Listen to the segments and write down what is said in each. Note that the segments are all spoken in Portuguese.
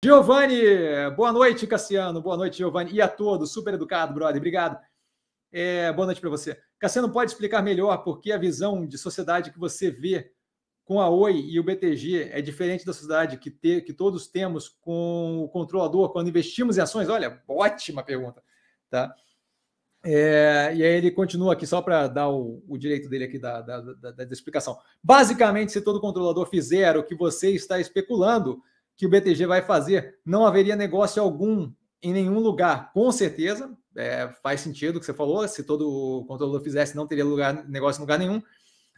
Giovanni, boa noite, Cassiano. Boa noite, Giovanni. E a todos, super educado, brother. Obrigado. É, boa noite para você. Cassiano, pode explicar melhor por que a visão de sociedade que você vê com a Oi e o BTG é diferente da sociedade que, te, que todos temos com o controlador quando investimos em ações? Olha, ótima pergunta. Tá? É, e aí ele continua aqui só para dar o, o, direito dele aqui da, da, da, da explicação. Basicamente, se todo controlador fizer o que você está especulando, que o BTG vai fazer, não haveria negócio algum em nenhum lugar, com certeza. É, faz sentido o que você falou. Se todo controlador fizesse, não teria lugar, negócio em lugar nenhum.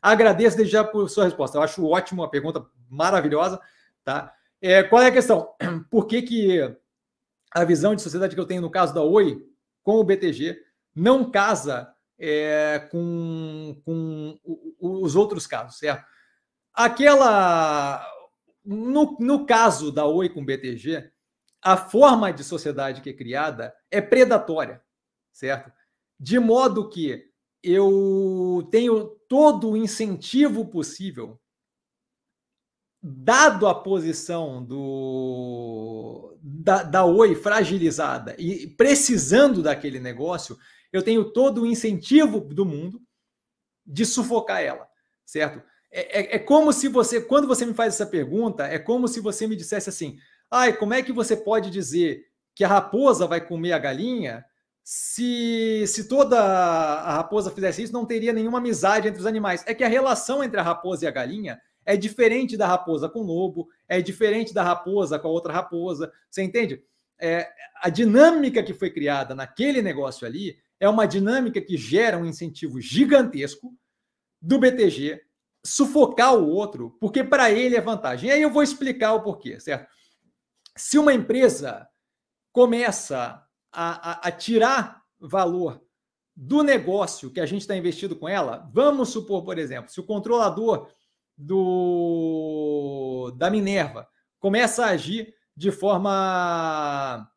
Agradeço desde já por sua resposta. Eu acho ótimo, a pergunta maravilhosa. Tá? É, qual é a questão? Por que, que a visão de sociedade que eu tenho no caso da Oi com o BTG não casa é, com, com os outros casos, certo? Aquela no, no caso da Oi com BTG, a forma de sociedade que é criada é predatória, certo? De modo que eu tenho todo o incentivo possível, dado a posição do da, da Oi fragilizada e precisando daquele negócio, eu tenho todo o incentivo do mundo de sufocar ela, certo? É, é, é, como se você, quando você me faz essa pergunta, é como se você me dissesse assim: ai, como é que você pode dizer que a raposa vai comer a galinha se, se toda a raposa fizesse isso, não teria nenhuma amizade entre os animais? É que a relação entre a raposa e a galinha é diferente da raposa com o lobo, é diferente da raposa com a outra raposa. Você entende? É, a dinâmica que foi criada naquele negócio ali é uma dinâmica que gera um incentivo gigantesco do BTG, sufocar o outro, porque para ele é vantagem. E aí eu vou explicar o porquê, certo? Se uma empresa começa a, a, a tirar valor do negócio que a gente está investido com ela, vamos supor, por exemplo, se o controlador do da Minerva começa a agir de forma.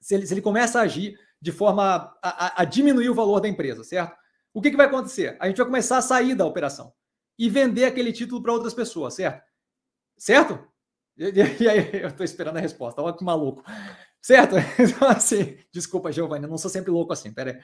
Se ele, se ele começa a agir de forma a, a, a, diminuir o valor da empresa, certo? O que, que vai acontecer? A gente vai começar a sair da operação e vender aquele título para outras pessoas, certo? Certo? E, e aí, eu estou esperando a resposta. Olha que maluco. Certo? Então, assim, desculpa, Giovanni, eu não sou sempre louco assim, peraí.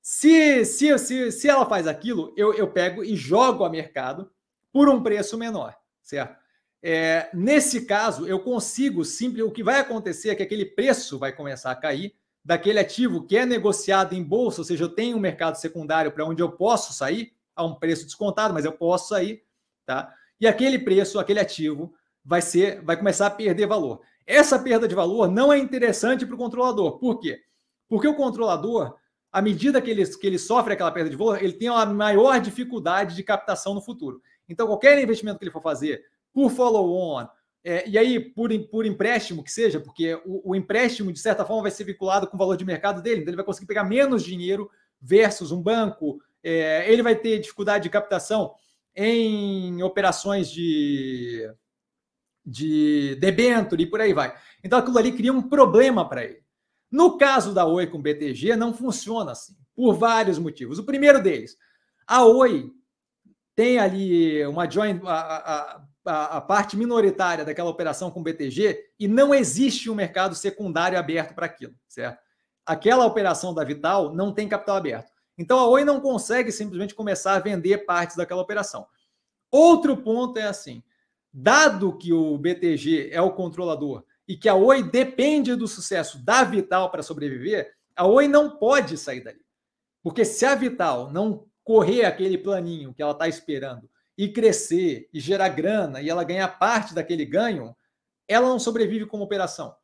Se, se, se, se ela faz aquilo, eu, eu pego e jogo a mercado por um preço menor, certo? É, nesse caso, eu consigo simples. O que vai acontecer é que aquele preço vai começar a cair daquele ativo que é negociado em bolsa, ou seja, eu tenho um mercado secundário para onde eu posso sair, a um preço descontado, mas eu posso sair, tá? E aquele preço, aquele ativo, vai ser, vai começar a perder valor. Essa perda de valor não é interessante para o controlador. Por quê? Porque o controlador, à medida que ele, que ele sofre aquela perda de valor, ele tem uma maior dificuldade de captação no futuro. Então, qualquer investimento que ele for fazer, por follow-on, é, e aí por, por empréstimo que seja, porque o, o, empréstimo, de certa forma, vai ser vinculado com o valor de mercado dele, então ele vai conseguir pegar menos dinheiro versus um banco, é, ele vai ter dificuldade de captação em operações de, de debenture e por aí vai. Então aquilo ali cria um problema para ele. No caso da Oi com BTG, não funciona assim, por vários motivos. O primeiro deles, a Oi tem ali uma joint, a, a, a parte minoritária daquela operação com BTG e não existe um mercado secundário aberto para aquilo, certo? Aquela operação da Vital não tem capital aberto. Então a Oi não consegue simplesmente começar a vender partes daquela operação. Outro ponto é assim: dado que o BTG é o controlador e que a Oi depende do sucesso da Vital para sobreviver, a Oi não pode sair dali. Porque se a Vital não correr aquele planinho que ela está esperando e crescer e gerar grana e ela ganhar parte daquele ganho, ela não sobrevive como operação.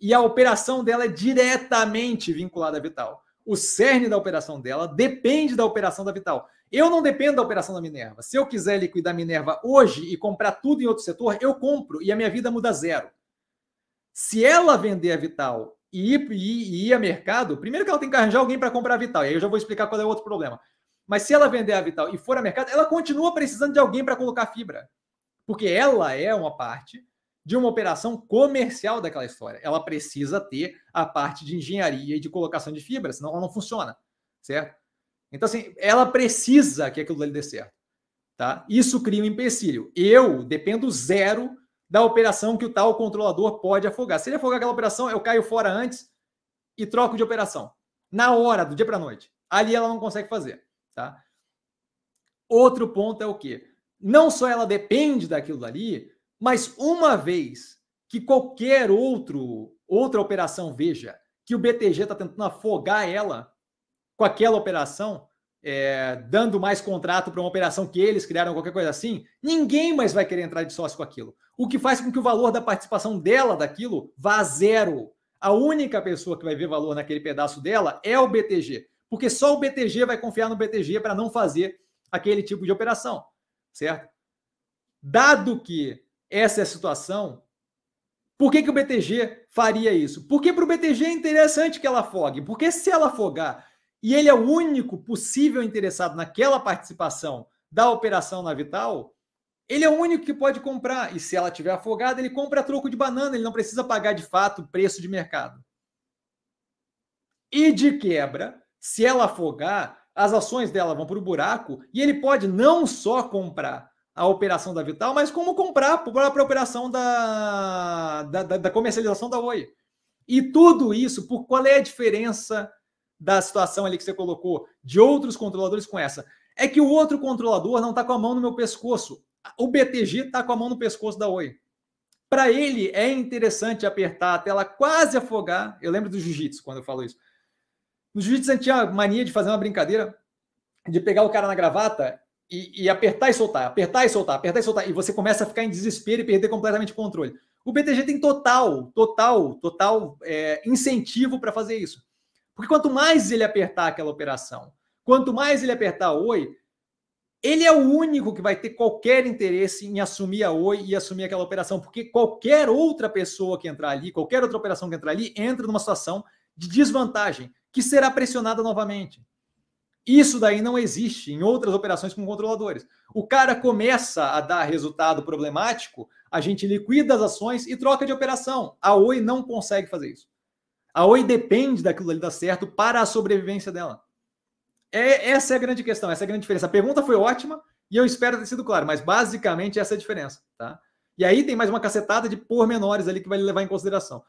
E a operação dela é diretamente vinculada à Vital o cerne da operação dela depende da operação da Vital. Eu não dependo da operação da Minerva. Se eu quiser liquidar Minerva hoje e comprar tudo em outro setor, eu compro e a minha vida muda zero. Se ela vender a Vital e ir, e ir a mercado, primeiro que ela tem que arranjar alguém para comprar a Vital, e aí eu já vou explicar qual é o outro problema. Mas se ela vender a Vital e for a mercado, ela continua precisando de alguém para colocar fibra. Porque ela é uma parte de uma operação comercial daquela história. Ela precisa ter a parte de engenharia e de colocação de fibra, senão ela não funciona, certo? Então, assim, ela precisa que aquilo dele dê certo. Tá? Isso cria um empecilho. Eu dependo zero da operação que o tal controlador pode afogar. Se ele afogar aquela operação, eu caio fora antes e troco de operação. Na hora, do dia para a noite. Ali ela não consegue fazer. Tá? Outro ponto é o que Não só ela depende daquilo dali, mas uma vez que qualquer outro outra operação veja que o BTG está tentando afogar ela com aquela operação, é, dando mais contrato para uma operação que eles criaram, qualquer coisa assim, ninguém mais vai querer entrar de sócio com aquilo. O que faz com que o valor da participação dela daquilo vá a zero. A única pessoa que vai ver valor naquele pedaço dela é o BTG, porque só o BTG vai confiar no BTG para não fazer aquele tipo de operação, certo? Dado que essa é a situação. Por que, que o BTG faria isso? Porque para o BTG é interessante que ela afogue. Porque se ela afogar e ele é o único possível interessado naquela participação da operação na Vital, ele é o único que pode comprar. E se ela tiver afogada, ele compra troco de banana, ele não precisa pagar de fato o preço de mercado. E de quebra, se ela afogar, as ações dela vão para o buraco e ele pode não só comprar, a operação da Vital, mas como comprar a própria operação da, da, da, comercialização da Oi. E tudo isso, por qual é a diferença da situação ali que você colocou de outros controladores com essa? É que o outro controlador não está com a mão no meu pescoço. O BTG está com a mão no pescoço da Oi. Para ele é interessante apertar até ela quase afogar. Eu lembro do jiu-jitsu quando eu falo isso. No jiu-jitsu a gente tinha a mania de fazer uma brincadeira de pegar o cara na gravata e, e, apertar e soltar, apertar e soltar, apertar e soltar, e você começa a ficar em desespero e perder completamente o controle. O BTG tem total, total, total é, incentivo para fazer isso. Porque quanto mais ele apertar aquela operação, quanto mais ele apertar Oi, ele é o único que vai ter qualquer interesse em assumir a Oi e assumir aquela operação, porque qualquer outra pessoa que entrar ali, qualquer outra operação que entrar ali, entra numa situação de desvantagem, que será pressionada novamente. Isso daí não existe em outras operações com controladores. O cara começa a dar resultado problemático, a gente liquida as ações e troca de operação. A Oi não consegue fazer isso. A Oi depende daquilo ali dar certo para a sobrevivência dela. É, essa é a grande questão, essa é a grande diferença. A pergunta foi ótima e eu espero ter sido claro, mas basicamente essa é a diferença, tá? E aí tem mais uma cacetada de pormenores ali que vai levar em consideração.